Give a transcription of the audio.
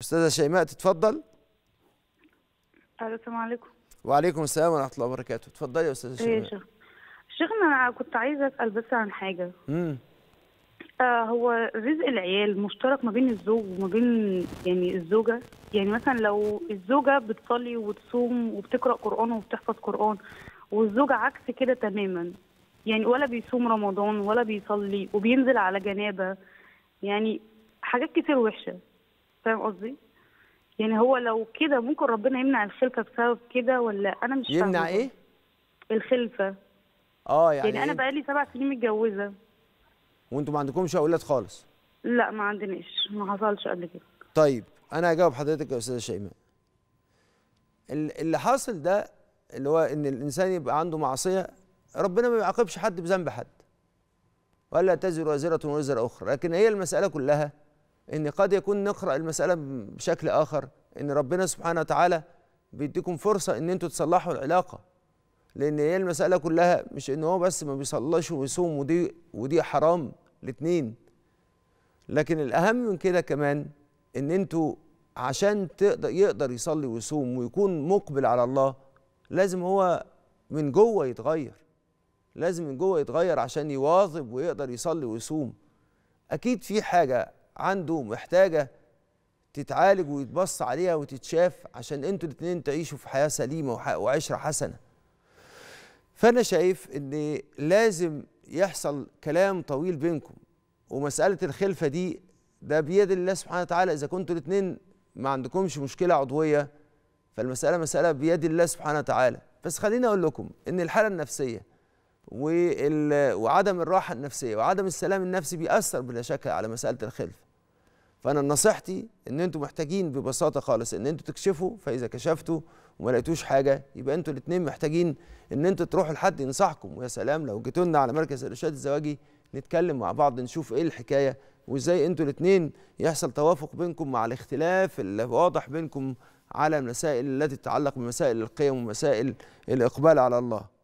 استاذه شيماء تتفضل الو السلام عليكم وعليكم السلام ورحمه الله وبركاته اتفضلي يا استاذه إيه، شيماء شيخ شيخنا انا كنت عايزه اسال بس عن حاجه امم آه هو رزق العيال مشترك ما بين الزوج وما بين يعني الزوجه يعني مثلا لو الزوجه بتصلي وتصوم وبتقرا قران وبتحفظ قران والزوجه عكس كده تماما يعني ولا بيصوم رمضان ولا بيصلي وبينزل على جنابه يعني حاجات كتير وحشه فاهم قصدي؟ يعني هو لو كده ممكن ربنا يمنع الخلفه بسبب كده ولا انا مش يمنع فاهم ايه؟ الخلفه اه يعني يعني انا إيه؟ بقالي سبع سنين متجوزه وانتوا ما عندكمش اولاد خالص؟ لا ما عندناش ما حصلش قبل كده طيب انا هجاوب حضرتك يا استاذه شيماء اللي حاصل ده اللي هو ان الانسان يبقى عنده معصيه ربنا ما بيعاقبش حد بذنب حد ولا تزر وازره وزر اخرى لكن هي المساله كلها ان قد يكون نقرا المساله بشكل اخر ان ربنا سبحانه وتعالى بيديكم فرصه ان انتوا تصلحوا العلاقه لان هي المساله كلها مش ان هو بس ما بيصلاش ويصوم ودي ودي حرام الاتنين لكن الاهم من كده كمان ان انتوا عشان تقدر يقدر يصلي ويصوم ويكون مقبل على الله لازم هو من جوه يتغير لازم من جوه يتغير عشان يواظب ويقدر يصلي ويصوم اكيد في حاجه عنده محتاجه تتعالج ويتبص عليها وتتشاف عشان انتوا الاثنين تعيشوا في حياه سليمه وعشره حسنه فانا شايف ان لازم يحصل كلام طويل بينكم ومساله الخلفه دي ده بيد الله سبحانه وتعالى اذا كنتوا الاثنين ما عندكمش مشكله عضويه فالمساله مساله بيد الله سبحانه وتعالى بس خليني اقول لكم ان الحاله النفسيه وعدم الراحه النفسيه وعدم السلام النفسي بيأثر بلا شك على مساله الخلفه فانا نصيحتي ان انتوا محتاجين ببساطه خالص ان انتوا تكشفوا فاذا كشفتوا وما لقيتوش حاجه يبقى انتوا الاثنين محتاجين ان انتوا تروحوا لحد ينصحكم ويا سلام لو جيتوا لنا على مركز الارشاد الزواجي نتكلم مع بعض نشوف ايه الحكايه وازاي انتوا الاثنين يحصل توافق بينكم مع الاختلاف الواضح بينكم على المسائل التي تتعلق بمسائل القيم ومسائل الاقبال على الله